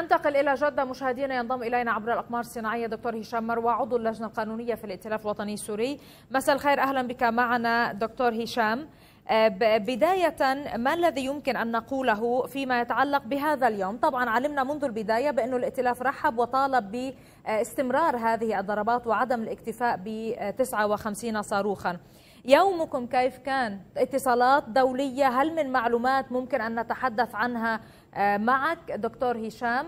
ننتقل إلى جدة مشاهدينا ينضم إلينا عبر الأقمار الصناعية دكتور هشام مروى عضو اللجنة القانونية في الائتلاف الوطني السوري مساء الخير أهلا بك معنا دكتور هشام آه، بداية ما الذي يمكن أن نقوله فيما يتعلق بهذا اليوم طبعا علمنا منذ البداية بأن الائتلاف رحب وطالب باستمرار هذه الضربات وعدم الاكتفاء ب 59 صاروخا يومكم كيف كان اتصالات دولية هل من معلومات ممكن أن نتحدث عنها آه، معك دكتور هشام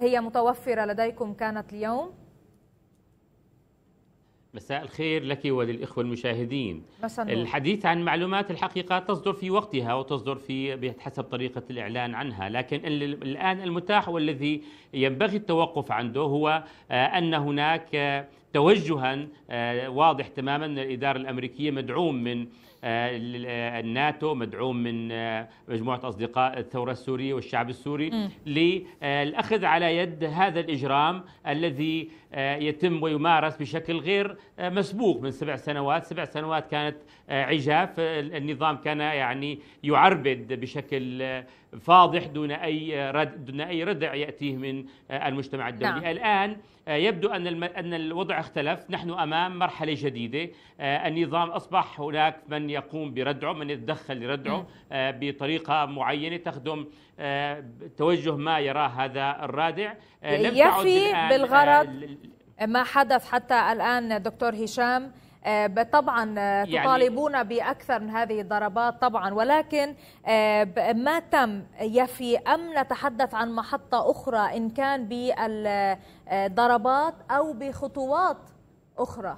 هي متوفرة لديكم كانت اليوم مساء الخير لك وللإخوة المشاهدين الحديث عن معلومات الحقيقة تصدر في وقتها وتصدر في حسب طريقة الإعلان عنها لكن الآن المتاح والذي ينبغي التوقف عنده هو آه، أن هناك آه، توجها آه، واضح تماما ان الاداره الامريكيه مدعوم من آه، آه، الناتو مدعوم من مجموعه اصدقاء الثوره السوريه والشعب السوري م. للاخذ على يد هذا الاجرام الذي يتم ويمارس بشكل غير مسبوق من سبع سنوات، سبع سنوات كانت عجاف النظام كان يعني يعربد بشكل فاضح دون اي رد دون اي ردع ياتيه من المجتمع الدولي، نعم. الان يبدو ان ان الوضع اختلف نحن أمام مرحلة جديدة آه، النظام أصبح هناك من يقوم بردعه من يتدخل لردعه آه، بطريقة معينة تخدم آه، توجه ما يراه هذا الرادع يفي بالغرض ما حدث حتى الآن دكتور هشام آه، طبعا آه، يعني تطالبون يعني باكثر من هذه الضربات طبعا ولكن آه، ما تم يفي ام نتحدث عن محطه اخرى ان كان بالضربات او بخطوات اخرى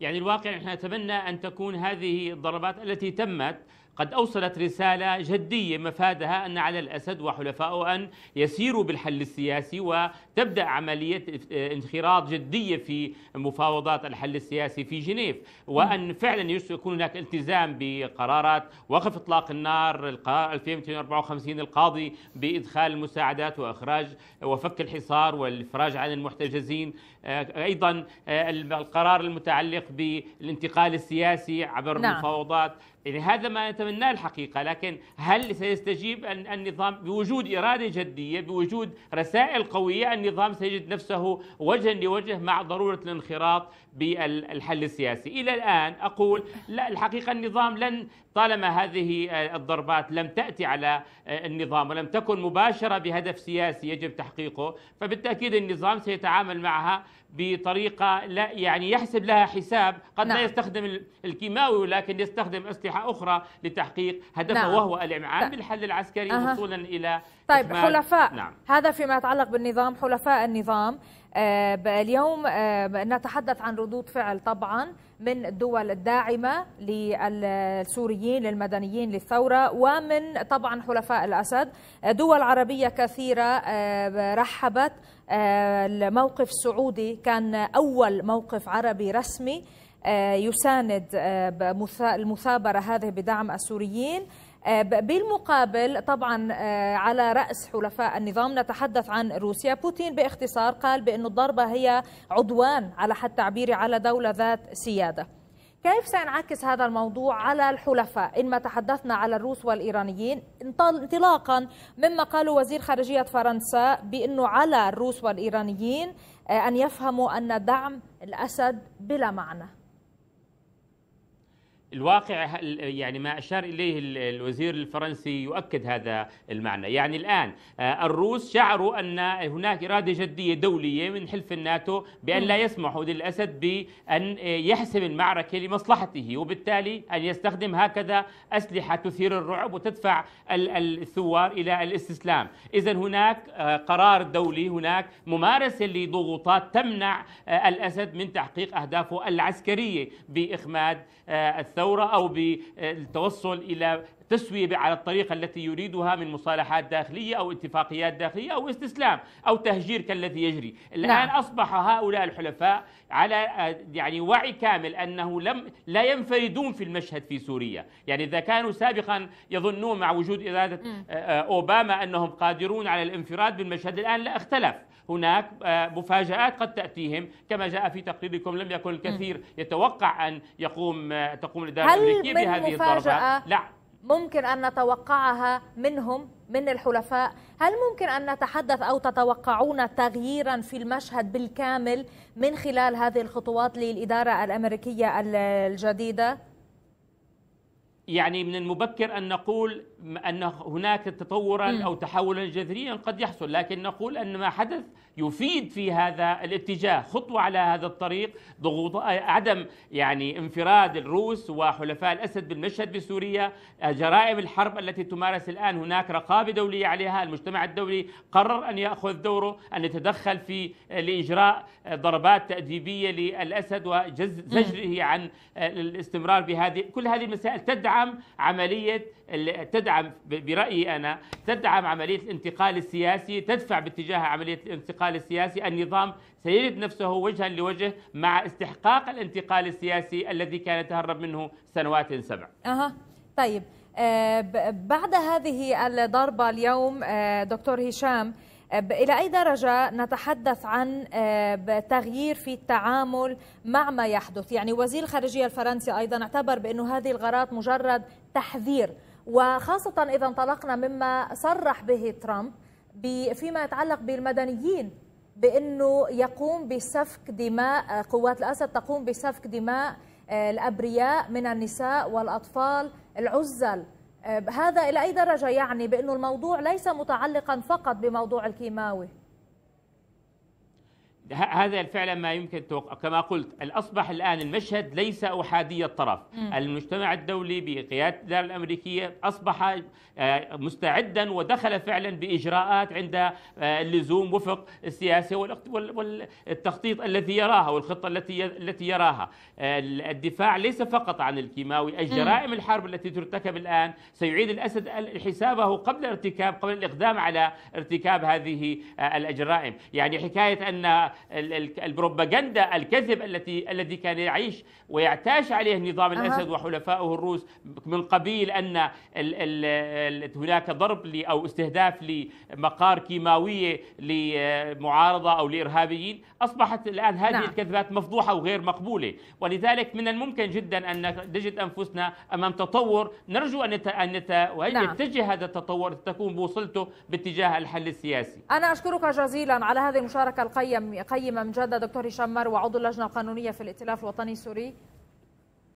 يعني الواقع نحن نتمنى ان تكون هذه الضربات التي تمت قد أوصلت رسالة جدية مفادها أن على الأسد وحلفائه أن يسيروا بالحل السياسي وتبدأ عملية انخراط جدية في مفاوضات الحل السياسي في جنيف وأن فعلا يكون هناك التزام بقرارات وقف إطلاق النار القرار 2254 القاضي بإدخال المساعدات وإخراج وفك الحصار والإفراج عن المحتجزين آه، أيضا آه، القرار المتعلق بالانتقال السياسي عبر نعم. المفاوضات يعني هذا ما نتمنى منها الحقيقة لكن هل سيستجيب النظام بوجود إرادة جدية بوجود رسائل قوية النظام سيجد نفسه وجها لوجه مع ضرورة الانخراط بالحل السياسي إلى الآن أقول لا الحقيقة النظام لن طالما هذه آه، الضربات لم تأتي على آه، النظام ولم تكن مباشرة بهدف سياسي يجب تحقيقه فبالتأكيد النظام سيتعامل معها بطريقة لا يعني يحسب لها حساب قد نعم. لا يستخدم الكيماوي ولكن يستخدم أسلحة أخرى لتحقيق تحقيق هدفه نعم. وهو الإمعان طيب. بالحل العسكري أه. وصولا إلى طيب حلفاء نعم. هذا فيما يتعلق بالنظام حلفاء النظام آه اليوم آه نتحدث عن ردود فعل طبعا من الدول الداعمة للسوريين للمدنيين للثورة ومن طبعا حلفاء الأسد آه، دول عربية كثيرة آه، رحبت آه، الموقف السعودي كان أول موقف عربي رسمي آه، يساند آه، المثابرة هذه بدعم السوريين آه، بالمقابل طبعا على رأس حلفاء النظام نتحدث عن روسيا بوتين باختصار قال بأن الضربة هي عدوان على حد تعبيري على دولة ذات سيادة كيف سينعكس هذا الموضوع على الحلفاء إن ما تحدثنا على الروس والإيرانيين انطلاقا مما قاله وزير خارجية فرنسا بأنه على الروس والإيرانيين أن يفهموا أن دعم الأسد بلا معنى الواقع يعني ما أشار إليه الوزير الفرنسي يؤكد هذا المعنى يعني الآن آه، الروس شعروا أن هناك إرادة جدية دولية من حلف الناتو بأن لا يسمحوا للأسد بأن آه، يحسم المعركة لمصلحته وبالتالي أن يستخدم هكذا أسلحة تثير الرعب وتدفع الثوار إلى الاستسلام إذا هناك آه، قرار دولي هناك ممارسة لضغوطات تمنع الأسد من تحقيق أهدافه العسكرية بإخماد الثوار الثورة أو بالتوصل إلى تسوية على الطريقة التي يريدها من مصالحات داخلية أو اتفاقيات داخلية أو استسلام أو تهجير كالذي يجري الآن نعم. أصبح هؤلاء الحلفاء على آه، يعني وعي كامل أنه لم لا ينفردون في المشهد في سوريا يعني إذا كانوا سابقا يظنون مع وجود إرادة آه، آه، أوباما أنهم قادرون على الانفراد بالمشهد الآن لا اختلف هناك مفاجآت قد تأتيهم كما جاء في تقريركم لم يكن الكثير يتوقع أن يقوم تقوم الإدارة الأمريكية بهذه الضربة لا ممكن أن نتوقعها منهم من الحلفاء هل ممكن أن نتحدث أو تتوقعون تغييرا في المشهد بالكامل من خلال هذه الخطوات للإدارة الأمريكية الجديدة؟ يعني من المبكر أن نقول أن هناك تطورا أو تحولا جذريا قد يحصل لكن نقول أن ما حدث يفيد في هذا الاتجاه خطوة على هذا الطريق ضغوط عدم يعني انفراد الروس وحلفاء الأسد بالمشهد بسوريا جرائم الحرب التي تمارس الآن هناك رقابة دولية عليها المجتمع الدولي قرر أن يأخذ دوره أن يتدخل في لإجراء ضربات تأديبية للأسد وزجره عن الاستمرار بهذه كل هذه المسائل تدعى تدعم عملية تدعم برأيي أنا تدعم عملية الانتقال السياسي تدفع باتجاه عملية الانتقال السياسي النظام سيجد نفسه وجها لوجه مع استحقاق الانتقال السياسي الذي كان يتهرب منه سنوات سبع طيب، أه. طيب بعد هذه الضربة اليوم آه، دكتور هشام إلى أي درجة نتحدث عن آه، تغيير في التعامل مع ما يحدث يعني وزير الخارجية الفرنسي أيضا اعتبر بأنه هذه الغارات مجرد تحذير وخاصة إذا انطلقنا مما صرح به ترامب فيما يتعلق بالمدنيين بأنه يقوم بسفك دماء قوات الأسد تقوم بسفك دماء آه، الأبرياء من النساء والأطفال العزل آه، هذا إلى أي درجة يعني بأنه الموضوع ليس متعلقا فقط بموضوع الكيماوي؟ هذا فعلا ما يمكن توق... كما قلت اصبح الان المشهد ليس احادي الطرف، م. المجتمع الدولي بقياده الاداره الامريكيه اصبح آه، مستعدا ودخل فعلا باجراءات عند آه، اللزوم وفق السياسه والتخطيط الذي يراها والخطه التي التي يراها، آه، الدفاع ليس فقط عن الكيماوي، الجرائم الحرب التي ترتكب الان سيعيد الاسد حسابه قبل ارتكاب قبل الاقدام على ارتكاب هذه الجرائم، يعني حكايه ان البروباغندا الكذب التي الذي كان يعيش ويعتاش عليه نظام الاسد أه. وحلفائه الروس من قبيل ان هناك ضرب او استهداف لمقار كيماويه لمعارضه او لارهابيين اصبحت الان هذه نعم. الكذبات مفضوحه وغير مقبوله ولذلك من الممكن جدا ان نجد انفسنا امام تطور نرجو ان ان نعم. يتجه هذا التطور تكون بوصلته باتجاه الحل السياسي. انا اشكرك جزيلا على هذه المشاركه القيم قيم مجدد دكتور هشام مروه عضو اللجنه القانونيه في الائتلاف الوطني السوري